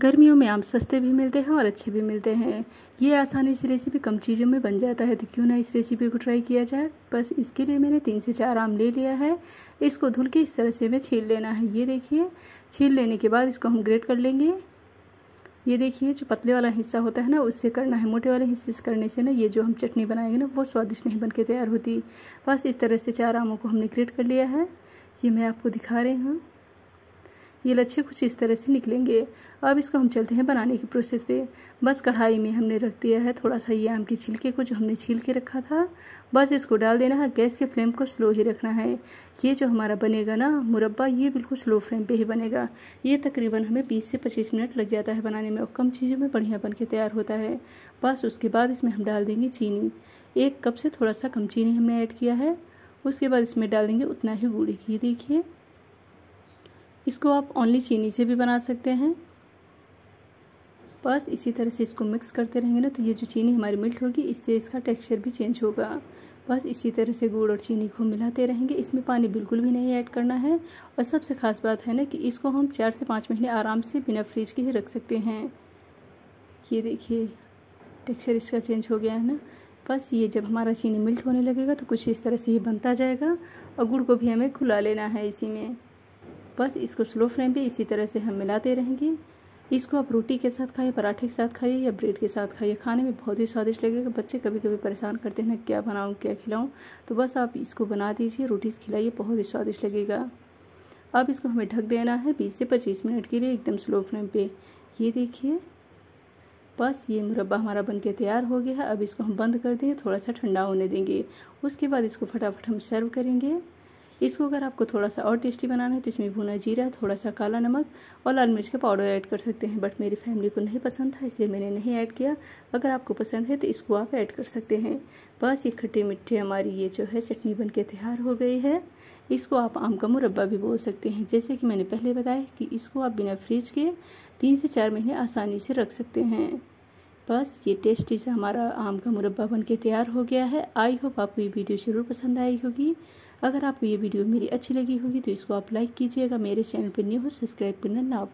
गर्मियों में आम सस्ते भी मिलते हैं और अच्छे भी मिलते हैं ये आसानी से रेसिपी कम चीज़ों में बन जाता है तो क्यों ना इस रेसिपी को ट्राई किया जाए बस इसके लिए मैंने तीन से चार आम ले लिया है इसको धुल के इस तरह से हमें छील लेना है ये देखिए छील लेने के बाद इसको हम ग्रेट कर लेंगे ये देखिए जो पतले वाला हिस्सा होता है ना उससे करना है मोटे वाले हिस्से से करने से ना ये जो हम चटनी बनाएंगे ना वो स्वादिष्ट नहीं बन के तैयार होती बस इस तरह से चार आमों को हमने ग्रेट कर लिया है ये मैं आपको दिखा रही हूँ ये लच्छे कुछ इस तरह से निकलेंगे अब इसको हम चलते हैं बनाने की प्रोसेस पे बस कढ़ाई में हमने रख दिया है थोड़ा सा ये आम के छिलके को जो हमने छील के रखा था बस इसको डाल देना है गैस के फ्लेम को स्लो ही रखना है ये जो हमारा बनेगा ना मुरब्बा ये बिल्कुल स्लो फ्लेम पे ही बनेगा ये तकरीबन हमें बीस से पच्चीस मिनट लग जाता है बनाने में और कम चीज़ों में बढ़िया बन के तैयार होता है बस उसके बाद इसमें हम डाल देंगे चीनी एक कप से थोड़ा सा कम चीनी हमने ऐड किया है उसके बाद इसमें डाल देंगे उतना ही गुड़ घी देखिए इसको आप ओनली चीनी से भी बना सकते हैं बस इसी तरह से इसको मिक्स करते रहेंगे ना तो ये जो चीनी हमारी मिल्ट होगी इससे इसका टेक्सचर भी चेंज होगा बस इसी तरह से गुड़ और चीनी को मिलाते रहेंगे इसमें पानी बिल्कुल भी नहीं ऐड करना है और सबसे ख़ास बात है ना कि इसको हम चार से पाँच महीने आराम से बिना फ्रिज के ही रख सकते हैं ये देखिए टेक्सचर इसका चेंज हो गया है ना बस ये जब हमारा चीनी मिल्ट होने लगेगा तो कुछ इस तरह से ये बनता जाएगा और गुड़ को भी हमें खुला लेना है इसी में बस इसको स्लो फ्लेम पे इसी तरह से हम मिलाते रहेंगे इसको आप रोटी के साथ खाइए पराठे के साथ खाइए या ब्रेड के साथ खाइए खाने में बहुत ही स्वादिष्ट लगेगा बच्चे कभी कभी परेशान करते हैं क्या बनाऊँ क्या खिलाऊँ तो बस आप इसको बना दीजिए रोटी खिलाइए बहुत ही स्वादिष्ट लगेगा अब इसको हमें ढक देना है 20 से 25 मिनट के लिए एकदम स्लो फ्लेम पे ये देखिए बस ये मुरब्बा हमारा बन के तैयार हो गया है अब इसको हम बंद कर देंगे थोड़ा सा ठंडा होने देंगे उसके बाद इसको फटाफट हम सर्व करेंगे इसको अगर आपको थोड़ा सा और टेस्टी बनाना है तो इसमें भुना जीरा थोड़ा सा काला नमक और लाल मिर्च का पाउडर ऐड कर सकते हैं बट मेरी फैमिली को नहीं पसंद था इसलिए मैंने नहीं ऐड किया अगर आपको पसंद है तो इसको आप ऐड कर सकते हैं बस ये खट्टे मिट्टी हमारी ये जो है चटनी बन के तैयार हो गई है इसको आप आम का मुरब्बा भी बोल सकते हैं जैसे कि मैंने पहले बताया कि इसको आप बिना फ्रिज के तीन से चार महीने आसानी से रख सकते हैं बस ये टेस्टी से हमारा आम का मुरब्बा बन के तैयार हो गया है आई होप आपको ये वीडियो ज़रूर पसंद आई होगी अगर आपको ये वीडियो मेरी अच्छी लगी होगी तो इसको आप लाइक कीजिएगा मेरे चैनल पर न्यू हो सब्सक्राइब करना ना